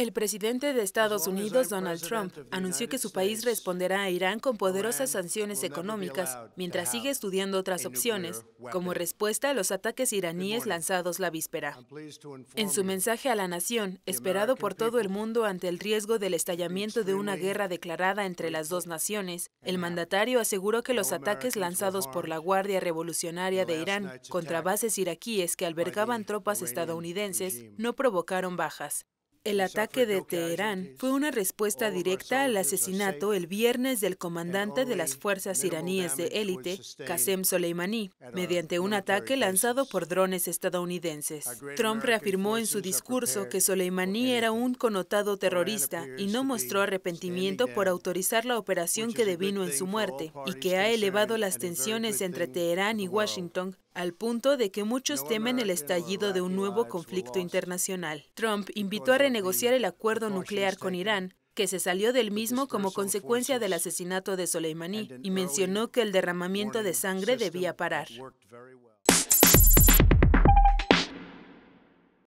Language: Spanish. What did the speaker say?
El presidente de Estados Unidos, Donald Trump, anunció que su país responderá a Irán con poderosas sanciones económicas mientras sigue estudiando otras opciones, como respuesta a los ataques iraníes lanzados la víspera. En su mensaje a la nación, esperado por todo el mundo ante el riesgo del estallamiento de una guerra declarada entre las dos naciones, el mandatario aseguró que los ataques lanzados por la Guardia Revolucionaria de Irán contra bases iraquíes que albergaban tropas estadounidenses no provocaron bajas el ataque de Teherán fue una respuesta directa al asesinato el viernes del comandante de las fuerzas iraníes de élite, Qasem Soleimani, mediante un ataque lanzado por drones estadounidenses. Trump reafirmó en su discurso que Soleimani era un connotado terrorista y no mostró arrepentimiento por autorizar la operación que devino en su muerte y que ha elevado las tensiones entre Teherán y Washington al punto de que muchos temen el estallido de un nuevo conflicto internacional. Trump invitó a renegociar el acuerdo nuclear con Irán, que se salió del mismo como consecuencia del asesinato de Soleimani, y mencionó que el derramamiento de sangre debía parar.